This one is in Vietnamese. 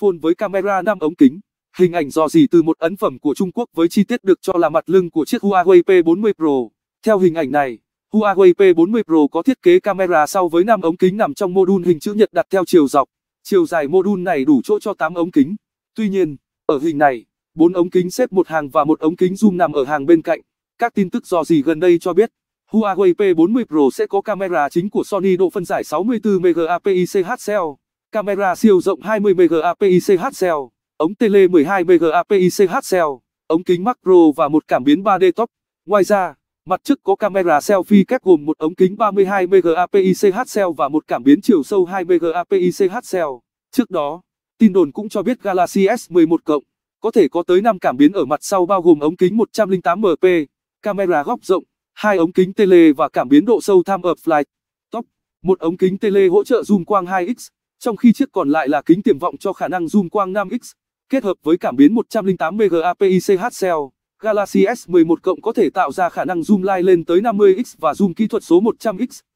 Phone với camera 5 ống kính, hình ảnh dò dỉ từ một ấn phẩm của Trung Quốc với chi tiết được cho là mặt lưng của chiếc Huawei P40 Pro. Theo hình ảnh này, Huawei P40 Pro có thiết kế camera sau với 5 ống kính nằm trong mô đun hình chữ nhật đặt theo chiều dọc. Chiều dài mô đun này đủ chỗ cho 8 ống kính. Tuy nhiên, ở hình này, 4 ống kính xếp một hàng và một ống kính zoom nằm ở hàng bên cạnh. Các tin tức dò dỉ gần đây cho biết, Huawei P40 Pro sẽ có camera chính của Sony độ phân giải 64 megapixel camera siêu rộng 20 megapixel, ống tele 12 megapixel, ống kính macro và một cảm biến 3D top. Ngoài ra, mặt trước có camera selfie kép gồm một ống kính 32 megapixel và một cảm biến chiều sâu 2 megapixel. Trước đó, tin đồn cũng cho biết Galaxy S11 cộng có thể có tới 5 cảm biến ở mặt sau bao gồm ống kính 108MP, camera góc rộng, hai ống kính tele và cảm biến độ sâu time of flight. Top, một ống kính tele hỗ trợ zoom quang 2x trong khi chiếc còn lại là kính tiềm vọng cho khả năng zoom quang 5x. Kết hợp với cảm biến 108M api cell, Galaxy S11 cộng có thể tạo ra khả năng zoom light lên tới 50x và zoom kỹ thuật số 100x.